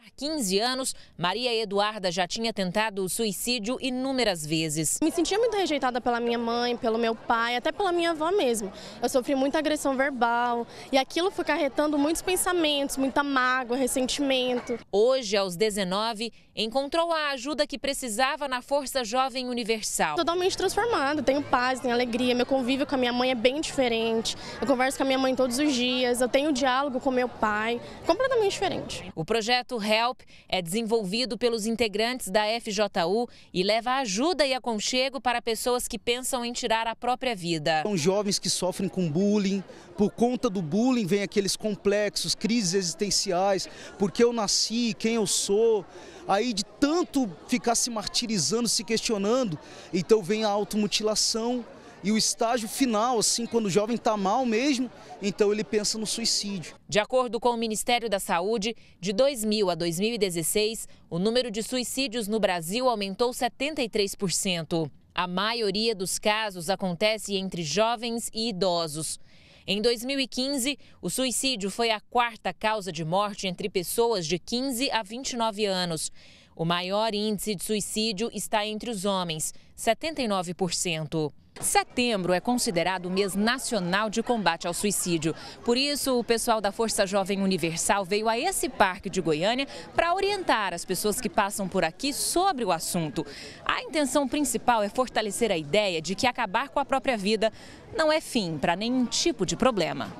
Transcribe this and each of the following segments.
completar 15 anos, Maria Eduarda já tinha tentado o suicídio inúmeras vezes. Me sentia muito rejeitada pela minha mãe, pelo meu pai, até pela minha avó mesmo. Eu sofri muita agressão verbal e aquilo foi carretando muitos pensamentos, muita mágoa, ressentimento. Hoje, aos 19, encontrou a ajuda que precisava na Força Jovem Universal. Totalmente transformada, tenho paz, tenho alegria, meu convívio com a minha mãe é bem diferente. Eu converso com a minha mãe todos os dias, eu tenho diálogo com meu pai, completamente diferente. O projeto Help é desenvolvido pelos integrantes da FJU e leva ajuda e aconchego para pessoas que pensam em tirar a própria vida. São jovens que sofrem com bullying. Por conta do bullying vem aqueles complexos, crises existenciais, porque eu nasci, quem eu sou. Aí de tanto ficar se martirizando, se questionando, então vem a automutilação e o estágio final, assim, quando o jovem está mal mesmo, então ele pensa no suicídio. De acordo com o Ministério da Saúde, de 2000 a 2016, o número de suicídios no Brasil aumentou 73%. A maioria dos casos acontece entre jovens e idosos. Em 2015, o suicídio foi a quarta causa de morte entre pessoas de 15 a 29 anos. O maior índice de suicídio está entre os homens, 79%. Setembro é considerado o mês nacional de combate ao suicídio. Por isso, o pessoal da Força Jovem Universal veio a esse parque de Goiânia para orientar as pessoas que passam por aqui sobre o assunto. A intenção principal é fortalecer a ideia de que acabar com a própria vida não é fim para nenhum tipo de problema.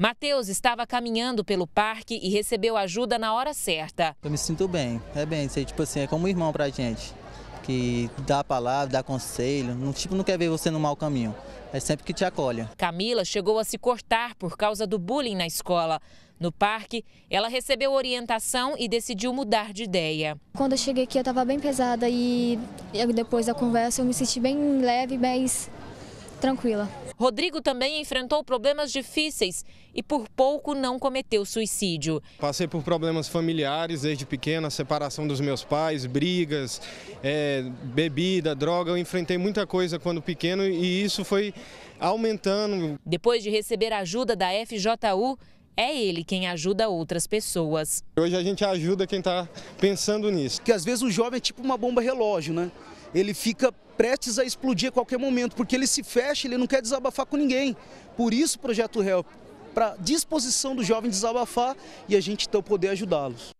Matheus estava caminhando pelo parque e recebeu ajuda na hora certa. Eu me sinto bem, é bem, sei, tipo assim, é como um irmão pra gente, que dá palavra, dá conselho, não, tipo, não quer ver você no mau caminho, é sempre que te acolhe. Camila chegou a se cortar por causa do bullying na escola. No parque, ela recebeu orientação e decidiu mudar de ideia. Quando eu cheguei aqui, eu estava bem pesada e depois da conversa eu me senti bem leve, mas tranquila. Rodrigo também enfrentou problemas difíceis e por pouco não cometeu suicídio. Passei por problemas familiares desde pequena, separação dos meus pais, brigas, é, bebida, droga. Eu enfrentei muita coisa quando pequeno e isso foi aumentando. Depois de receber a ajuda da FJU, é ele quem ajuda outras pessoas. Hoje a gente ajuda quem está pensando nisso. Porque às vezes o jovem é tipo uma bomba relógio, né? Ele fica prestes a explodir a qualquer momento, porque ele se fecha, ele não quer desabafar com ninguém. Por isso o Projeto Help, para disposição do jovem desabafar e a gente então poder ajudá-los.